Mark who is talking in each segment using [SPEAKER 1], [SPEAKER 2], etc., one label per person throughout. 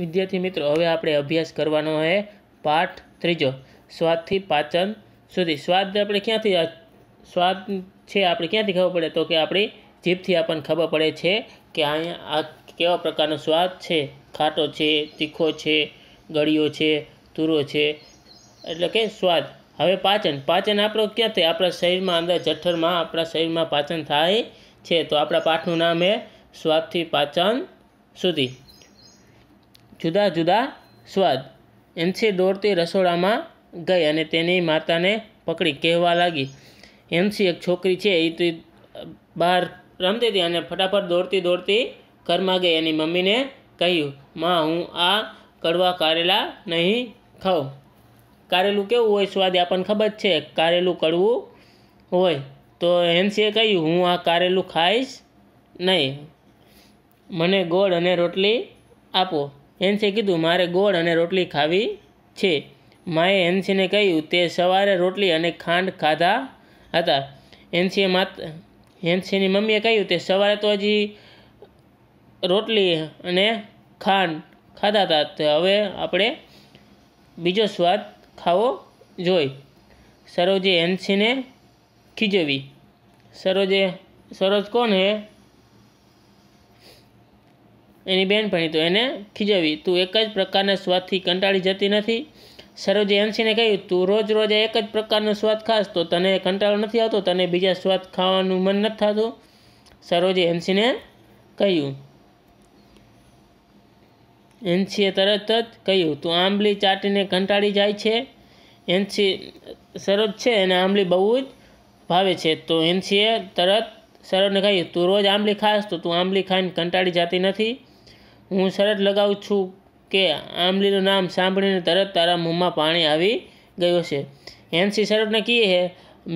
[SPEAKER 1] વિદ્યાર્થી મિત્રો હવે આપણે અભ્યાસ કરવાનો હે પાઠ ત્રીજો સ્વાદથી પાચન સુધી સ્વાદ આપણે ક્યાંથી સ્વાદ છે આપણે ક્યાંથી ખબર પડે તો કે આપણી જીભથી આપણને ખબર પડે છે કે અહીંયા આ કેવા પ્રકારનો સ્વાદ છે ખાટો છે તીખો છે ગળિયો છે તુરો છે એટલે કે સ્વાદ હવે પાચન પાચન આપણો ક્યાંથી આપણા શરીરમાં અંદર જઠ્ઠરમાં આપણા શરીરમાં પાચન થાય છે તો આપણા પાઠનું નામ એ સ્વાદથી પાચન સુધી જુદા જુદા સ્વાદ હેમ્સે દોડતી રસોડામાં ગઈ અને તેની માતાને પકડી કહેવા લાગી હેમ્સી એક છોકરી છે એ તો બહાર રમતી હતી અને ફટાફટ દોડતી દોડતી ઘરમાં ગઈ એની મમ્મીને કહ્યું માં હું આ કડવા કારેલા નહીં ખાઉં કારેલું કેવું હોય સ્વાદ આપણને ખબર છે કારેલું કડવું હોય તો હેન્સીએ કહ્યું હું આ કારેલું ખાઈશ નહીં મને ગોળ અને રોટલી આપો હેન્સે કીધું મારે ગોળ અને રોટલી ખાવી છે માએ હેન્સીને કહ્યું તે સવારે રોટલી અને ખાંડ ખાધા હતા હેન્સીએ માત્ર હેન્સીની મમ્મીએ કહ્યું તે સવારે તો હજી રોટલી અને ખાંડ ખાધા હતા તો હવે આપણે બીજો સ્વાદ ખાવો જોઈ સરોજે હેન્સીને ખીજવી સરોજે સરોજ કોણ હે એની બહેનપણી તો એને ખીજવી તું એક જ પ્રકારના સ્વાદથી કંટાળી જતી નથી સરોજે એનસીને કહ્યું તું રોજ રોજ એક જ પ્રકારનો સ્વાદ ખાસ તો તને કંટાળો નથી આવતો તને બીજા સ્વાદ ખાવાનું મન નથી થતું સરોજે એનસીને કહ્યું એનસીએ તરત જ કહ્યું તું આંબલી ચાટીને કંટાળી જાય છે એનસી સરોજ છે એને આંબલી બહુ જ ભાવે છે તો એનસીએ તરત સરોજને કહ્યું તું રોજ આંબલી ખાસ તો તું આંબલી ખાઈને કંટાળી જતી નથી હું શરત લગાવું છું કે આંબલીનું નામ સાંભળીને તરત તારા મોંમાં પાણી આવી ગયું છે હેન્સી શરતને કહીએ હે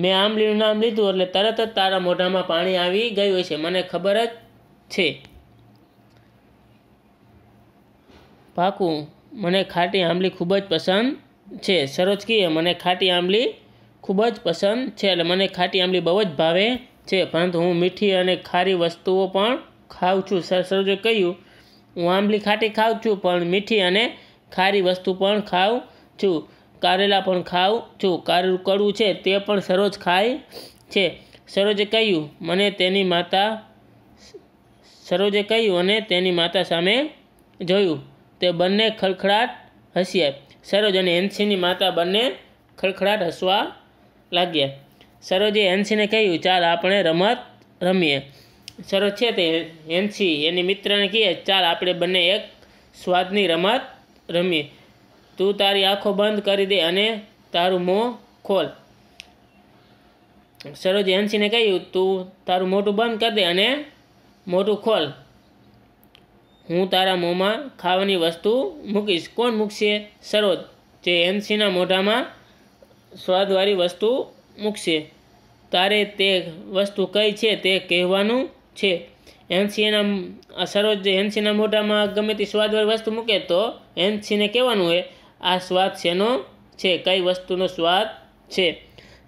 [SPEAKER 1] મેં આંબલીનું નામ લીધું એટલે તરત જ તારા મોઢામાં પાણી આવી ગયું છે મને ખબર જ છે પાકું મને ખાટી આંબલી ખૂબ જ પસંદ છે સરોજ કીએ મને ખાટી આંબલી ખૂબ જ પસંદ છે એટલે મને ખાટી આંબલી બહુ જ ભાવે છે પરંતુ હું મીઠી અને ખારી વસ્તુઓ પણ ખાઉં છું સર સરોજે કહ્યું હું આંબલી ખાટી ખાઉં છું પણ મીઠી અને ખારી વસ્તુ પણ ખાઉં છું કારેલા પણ ખાઉં છું કારેલું કડવું છે તે પણ સરોજ ખાય છે સરોજે કહ્યું મને તેની માતા સરોજે કહ્યું અને તેની માતા સામે જોયું તે બંને ખળખળાટ હસ્યા સરોજ અને હેન્સીની માતા બંને ખળખળાટ હસવા લાગ્યા સરોજે હેન્સીને કહ્યું ચાલ આપણે રમત રમીએ શરત છે તે હેન્સી એની મિત્રને કહે ચાલ આપણે બંને એક સ્વાદની રમત રમીએ તું તારી આંખો બંધ કરી દે અને તારું મોં ખોલ સરોજ હેન્સીને કહ્યું તું તારું મોટું બંધ કરી દે અને મોટું ખોલ હું તારા મોંમાં ખાવાની વસ્તુ મૂકીશ કોણ મૂકશે સરોજ જે હેન્સીના મોઢામાં સ્વાદવાળી વસ્તુ મૂકશે તારે તે વસ્તુ કઈ છે તે કહેવાનું છે એનસીએના સરોજ એનસીના મોઢામાં ગમે તે સ્વાદવાળી વસ્તુ મૂકે તો એનસીને કહેવાનું હોય આ સ્વાદ શેનો છે કઈ વસ્તુનો સ્વાદ છે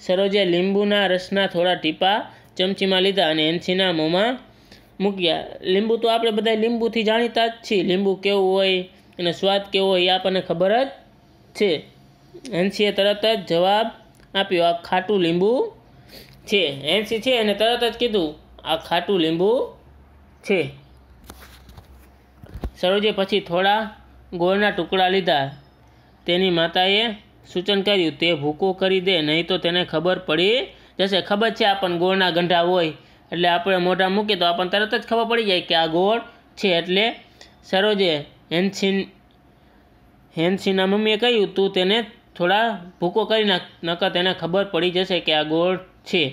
[SPEAKER 1] સરોજે લીંબુના રસના થોડા ટીપા ચમચીમાં લીધા અને એનસીના મોંમાં મૂક્યા લીંબુ તો આપણે બધા લીંબુથી જાણીતા જ છીએ લીંબુ કેવું હોય એનો સ્વાદ કેવો હોય એ આપણને ખબર જ છે એનસીએ તરત જ જવાબ આપ્યો આ ખાટું લીંબુ છે એનસી છે એને તરત જ કીધું આ ખાટું લીંબુ છે સરોજે પછી થોડા ગોળના ટુકડા લીધા તેની માતાએ સૂચન કર્યું તે ભૂકો કરી દે નહીં તો તેને ખબર પડી જશે ખબર છે આપણને ગોળના ગંઢા હોય એટલે આપણે મોઢા મૂકીએ તો આપણને તરત જ ખબર પડી જાય કે આ ગોળ છે એટલે સરોજે હેનસિન હેનસિના મમ્મીએ કહ્યું તું તેને થોડા ભૂકો કરી નાખ નકર તેને ખબર પડી જશે કે આ ગોળ છે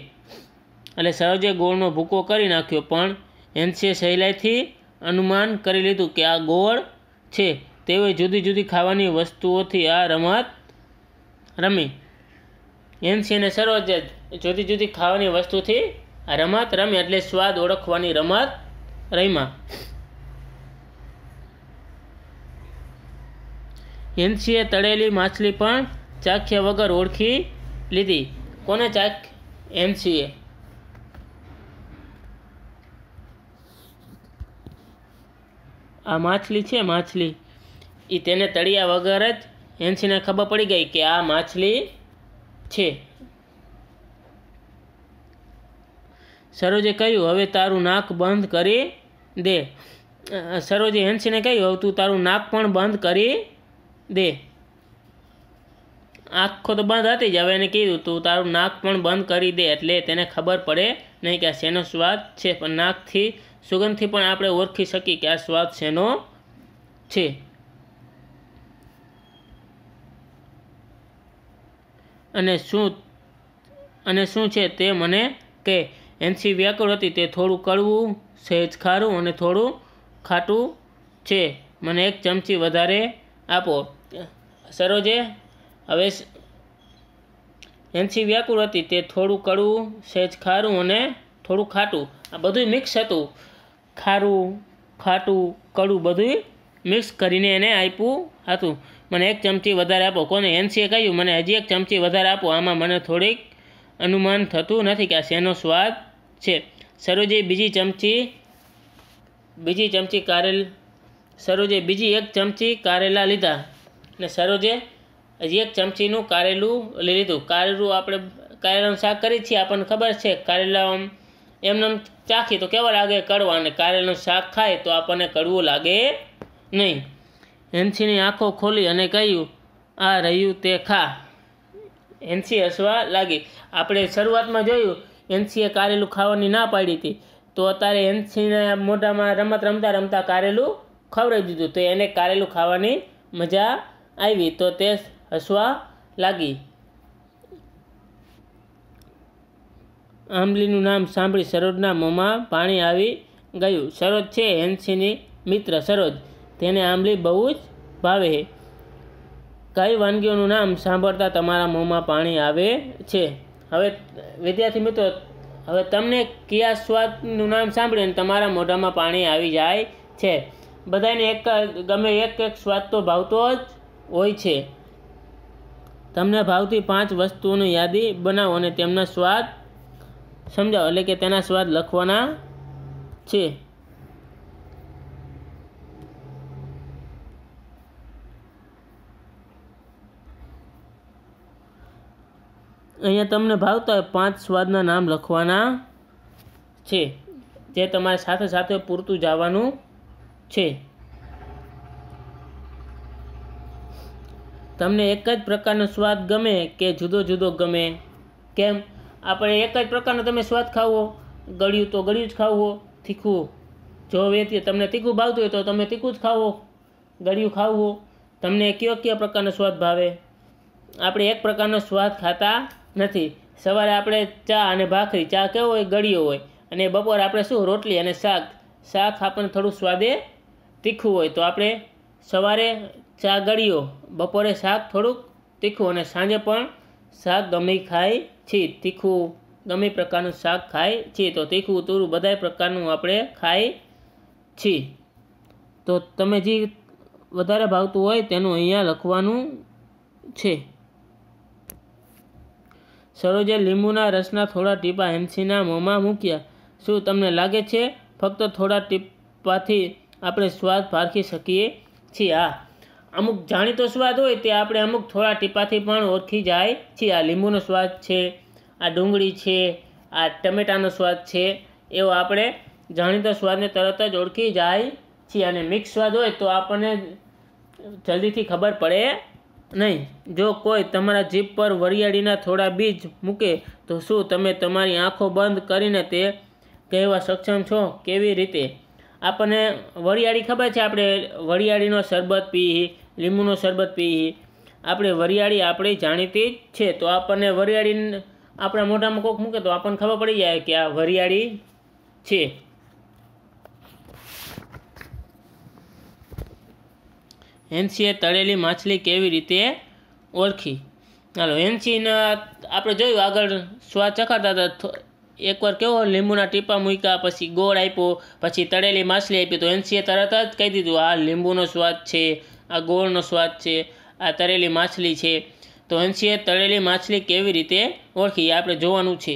[SPEAKER 1] એટલે સહજે ગોળનો ભૂકો કરી નાખ્યો પણ હેન્સે સહેલાઈથી અનુમાન કરી લીધું કે આ ગોળ છે તેઓએ જુદી જુદી ખાવાની વસ્તુઓથી આ રમત રમી હેન્સીને સરોજ જુદી જુદી ખાવાની વસ્તુથી આ રમત રમી એટલે સ્વાદ ઓળખવાની રમત રમ્યા હેન્સીએ તળેલી માછલી પણ ચાખ્યા વગર ઓળખી લીધી કોને ચાખ હેન્સીએ આ માછલી છે માછલી એ તેને તળિયા વગર જ હેન્સીને ખબર પડી ગઈ કે આ માછલી છે સરોજે કહ્યું હવે તારું નાક બંધ કરી દે સરોજે હેન્સીને કહ્યું હવે તું તારું નાક પણ બંધ કરી દે આંખો તો બંધ હતી જ હવે એને કીધું તું તારું નાક પણ બંધ કરી દે એટલે તેને ખબર પડે નહીં કે આ શેનો સ્વાદ છે પણ નાકથી સુગંધથી પણ આપણે ઓળખી શકીએ કે આ સ્વાદ શેનો છે અને શું અને શું છે તે મને કે એનસી વ્યાકુળ હતી તે થોડું કડવું સહેજ ખારું અને થોડું ખાટું છે મને એક ચમચી વધારે આપો સરોજે હવે એનસી વ્યાકુળ હતી તે થોડું કડવું સહેજ ખારું અને થોડું ખાટું આ બધું મિક્સ હતું ખારું ખાટું કડું બધું મિક્સ કરીને એને આપ્યું હતું મને એક ચમચી વધારે આપો કોને એનસીએ કહ્યું મને હજી એક ચમચી વધારે આપો આમાં મને થોડીક અનુમાન થતું નથી કે આ શેનો સ્વાદ છે સરોજે બીજી ચમચી બીજી ચમચી કારેલ સરોજે બીજી એક ચમચી કારેલા લીધા અને સરોજે હજી એક ચમચીનું કારેલું લઈ લીધું કારેલું આપણે કારેલાનું શાક કરીએ છીએ આપણને ખબર છે કારેલા એમને ચાખી તો કેવા લાગે કડવા અને કારેલનું શાક ખાય તો આપણને કડવું લાગે નહીં હેન્સીની આંખો ખોલી અને કહ્યું આ રહ્યું તે ખા હેન્સી હસવા લાગી આપણે શરૂઆતમાં જોયું હેન્સીએ કારેલું ખાવાની ના પાડી હતી તો અત્યારે હેન્સીના મોઢામાં રમત રમતા રમતા કારેલું ખવડાવી દીધું તો એને કારેલું ખાવાની મજા આવી તો તે હસવા લાગી આંબલીનું નામ સાંભળી સરોજના મોંમાં પાણી આવી ગયું સરોજ છે હેન્સીની મિત્ર સરોજ તેને આંબલી બહુ જ ભાવે કઈ વાનગીઓનું નામ સાંભળતા તમારા મોંમાં પાણી આવે છે હવે વિદ્યાર્થી મિત્રો હવે તમને કયા સ્વાદનું નામ સાંભળીને તમારા મોઢામાં પાણી આવી જાય છે બધાને એક ગમે એક એક સ્વાદ તો ભાવતો જ હોય છે તમને ભાવતી પાંચ વસ્તુઓની યાદી બનાવો અને તેમના સ્વાદ સમજાવ એટલે કે તેના સ્વાદ લખવાના છે અહીંયા તમને ભાવતા હોય પાંચ સ્વાદના નામ લખવાના છે જે તમારે સાથે સાથે પૂરતું જવાનું છે તમને એક જ પ્રકારનો સ્વાદ ગમે કે જુદો જુદો ગમે કેમ આપણે એક જ પ્રકારનો તમે સ્વાદ ખાવો ગળ્યું તો ગળ્યું જ ખાવો તીખું જો વેતી તમને તીખું ભાવતું હોય તો તમે તીખું જ ખાવો ગળ્યું ખાવો તમને કયો કયો પ્રકારનો સ્વાદ ભાવે આપણે એક પ્રકારનો સ્વાદ ખાતા નથી સવારે આપણે ચા અને ભાખરી ચા કેવો હોય ગળ્યો હોય અને બપોરે આપણે શું રોટલી અને શાક શાક આપણને થોડું સ્વાદે તીખું હોય તો આપણે સવારે ચા ગળ્યો બપોરે શાક થોડુંક તીખું અને સાંજે પણ શાક ગમે ખાય છે તીખું ગમે પ્રકારનું શાક ખાય છે તો તીખું તૂરું બધાય પ્રકારનું આપણે ખાય છે તો તમે જે વધારે ભાવતું હોય તેનું અહીંયા લખવાનું છે સરોજે લીંબુના રસના થોડા ટીપા હેમસીના મોંમાં મૂક્યા શું તમને લાગે છે ફક્ત થોડા ટીપાથી આપણે સ્વાદ પારખી શકીએ છીએ આ અમુક જાણીતો સ્વાદ હોય તે આપણે અમુક થોડા ટીપાથી પણ ઓળખી જાય છીએ આ લીંબુનો સ્વાદ છે આ ડુંગળી છે આ ટમેટાનો સ્વાદ છે એવો આપણે જાણીતો સ્વાદને તરત જ ઓળખી જાય છીએ અને મિક્સ સ્વાદ હોય તો આપણને જલ્દીથી ખબર પડે નહીં જો કોઈ તમારા જીભ પર વરિયાળીના થોડા બીજ મૂકે તો શું તમે તમારી આંખો બંધ કરીને તે કહેવા સક્ષમ છો કેવી રીતે આપણને વરિયાળી ખબર છે આપણે વરિયાળીનો શરબત પી લીંબુનો શરબત પી આપણે વરિયાળી આપણે જાણીતી જ છે તો આપણને વરિયાળી આપણા મોઢામાં કોક મૂકે તો આપણને ખબર પડી જાય કે આ વરિયાળી છે હેન્સીએ તળેલી માછલી કેવી રીતે ઓળખી ચાલો હેન્સીના આપણે જોયું આગળ સ્વાદ ચખાડતા હતા એકવાર કેવો લીંબુના ટીપા મૂક્યા પછી ગોળ આપ્યો પછી તળેલી માછલી આપી તો એનસીએ તરત જ કહી દીધું આ લીંબુનો સ્વાદ છે આ ગોળનો સ્વાદ છે આ તળેલી માછલી છે તો એનસીએ તળેલી માછલી કેવી રીતે ઓળખી આપણે જોવાનું છે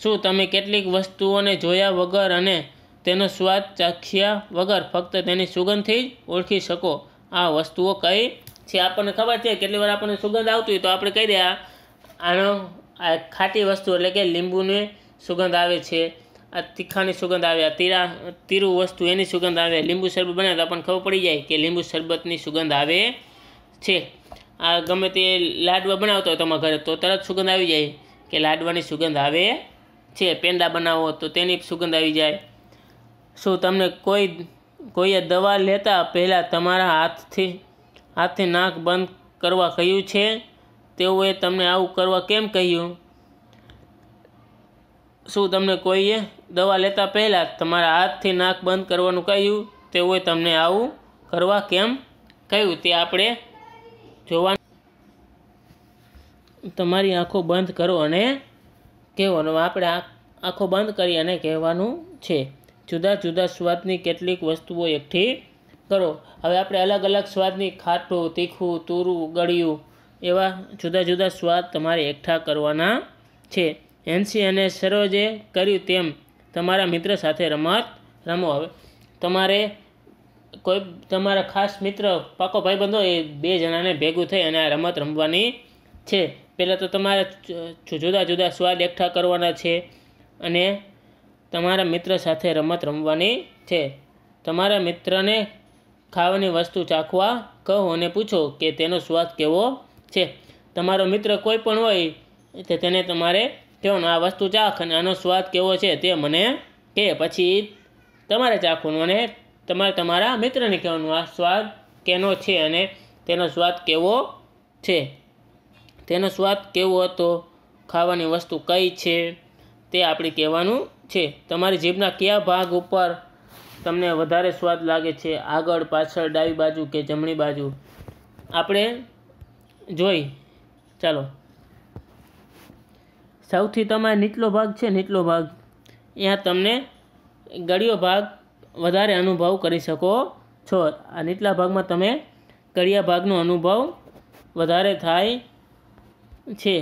[SPEAKER 1] શું તમે કેટલીક વસ્તુઓને જોયા વગર અને તેનો સ્વાદ ચાખ્યા વગર ફક્ત તેની સુગંધથી જ ઓળખી શકો આ વસ્તુઓ કઈ છે આપણને ખબર છે કેટલી વાર આપણને સુગંધ આવતી હોય તો આપણે કહી દઈએ આનો આ ખાટી વસ્તુ એટલે કે લીંબુને સુગંધ આવે છે આ તીખાની સુગંધ આવે આ તીરા તીરું વસ્તુ એની સુગંધ આવે લીંબુ શરબત બને તો આપણને ખબર પડી જાય કે લીંબુ શરબતની સુગંધ આવે છે આ ગમે તે લાડવા બનાવતો હોય તમારા ઘરે તો તરત સુગંધ આવી જાય કે લાડવાની સુગંધ આવે છે પેંડા બનાવો તો તેની સુગંધ આવી જાય શું તમને કોઈ કોઈએ દવા લેતા પહેલાં તમારા હાથથી હાથથી નાક બંધ કરવા કહ્યું છે તેઓએ તમને આવું કરવા કેમ કહ્યું શું તમને કોઈએ દવા લેતા પહેલાં તમારા હાથથી નાક બંધ કરવાનું કહ્યું તેઓએ તમને આવું કરવા કેમ કહ્યું તે આપણે જોવા તમારી આંખો બંધ કરો અને કહેવાનું આપણે આંખો બંધ કરી અને કહેવાનું છે જુદા જુદા સ્વાદની કેટલીક વસ્તુઓ એકઠી કરો હવે આપણે અલગ અલગ સ્વાદની ખાટું તીખું તૂરું ગળ્યું એવા જુદા જુદા સ્વાદ તમારે એકઠા કરવાના છે એનસી અને સરોજે કર્યું તેમ તમારા મિત્ર સાથે રમત રમો હવે તમારે કોઈ તમારા ખાસ મિત્ર પાકો ભાઈ ભાઈબંધો એ બે જણાને ભેગું થઈ અને આ રમત રમવાની છે પહેલાં તો તમારે જુદા જુદા સ્વાદ એકઠા કરવાના છે અને તમારા મિત્ર સાથે રમત રમવાની છે તમારા મિત્રને ખાવાની વસ્તુ ચાખવા કહો અને પૂછો કે તેનો સ્વાદ કેવો છે તમારો મિત્ર કોઈ પણ હોય તે તેને તમારે તેઓનો આ વસ્તુ ચાખ અને આનો સ્વાદ કેવો છે તે મને કે પછી તમારે ચાખવાનું અને તમારે તમારા મિત્રને કહેવાનું આ સ્વાદ કેનો છે અને તેનો સ્વાદ કેવો છે તેનો સ્વાદ કેવો હતો ખાવાની વસ્તુ કઈ છે તે આપણે કહેવાનું છે તમારી જીભના કયા ભાગ ઉપર તમને વધારે સ્વાદ લાગે છે આગળ પાછળ ડાબી બાજુ કે જમણી બાજુ આપણે જોઈ ચાલો સૌથી તમારે નીચલો ભાગ છે નીચલો ભાગ ત્યાં તમને ગળિયો ભાગ વધારે અનુભવ કરી શકો છો આ નીચલા ભાગમાં તમે ગળિયા ભાગનો અનુભવ વધારે થાય છે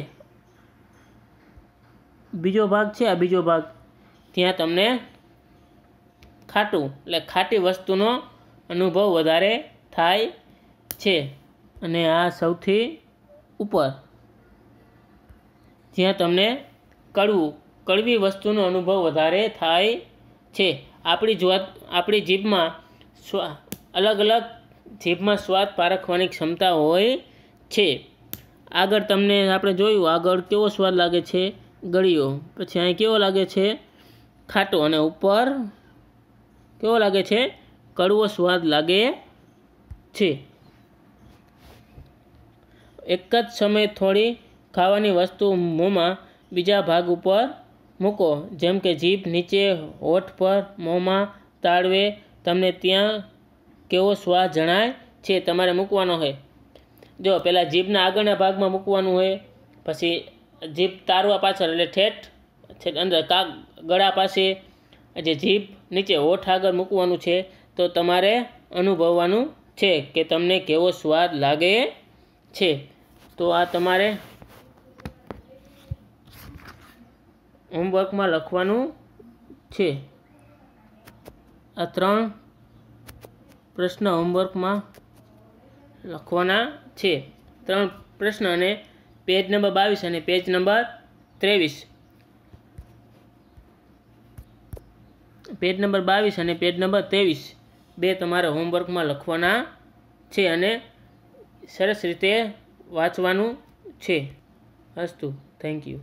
[SPEAKER 1] બીજો ભાગ છે આ બીજો ભાગ ત્યાં તમને ખાટું એટલે ખાટી વસ્તુનો અનુભવ વધારે થાય છે અને આ સૌથી ઉપર જ્યાં તમને કડવું કડવી વસ્તુનો અનુભવ વધારે થાય છે આપણી જ્વાદ આપણી જીભમાં સ્વા અલગ અલગ જીભમાં સ્વાદ પારખવાની ક્ષમતા હોય છે આગળ તમને આપણે જોયું આગળ કેવો સ્વાદ લાગે છે ગળીઓ પછી અહીં કેવો લાગે છે ખાટો અને ઉપર કેવો લાગે છે કડવો સ્વાદ લાગે છે એક જ સમયે થોડી ખાવાની વસ્તુ મોંમાં બીજા ભાગ ઉપર મૂકો જેમ કે જીભ નીચે હોઠ પર મોંમાં તાળવે તમને ત્યાં કેવો સ્વાદ જણાય છે તમારે મૂકવાનો હોય જો પહેલાં જીભના આગળના ભાગમાં મૂકવાનું હોય પછી જીભ તારવા પાછળ એટલે ઠેઠ અંદર કાક ગળા પાસે જે જીભ નીચે હોઠ આગળ મૂકવાનું છે તો તમારે અનુભવવાનું છે કે તમને કેવો સ્વાદ લાગે છે તો આ તમારે હોમવર્કમાં લખવાનું છે આ ત્રણ પ્રશ્ન હોમવર્કમાં લખવાના છે ત્રણ પ્રશ્ન અને પેજ નંબર બાવીસ અને પેજ નંબર ત્રેવીસ પેજ નંબર બાવીસ અને પેજ નંબર ત્રેવીસ બે તમારે હોમવર્કમાં લખવાના છે અને સરસ રીતે વાંચવાનું છે અસ્તુ થેન્ક યુ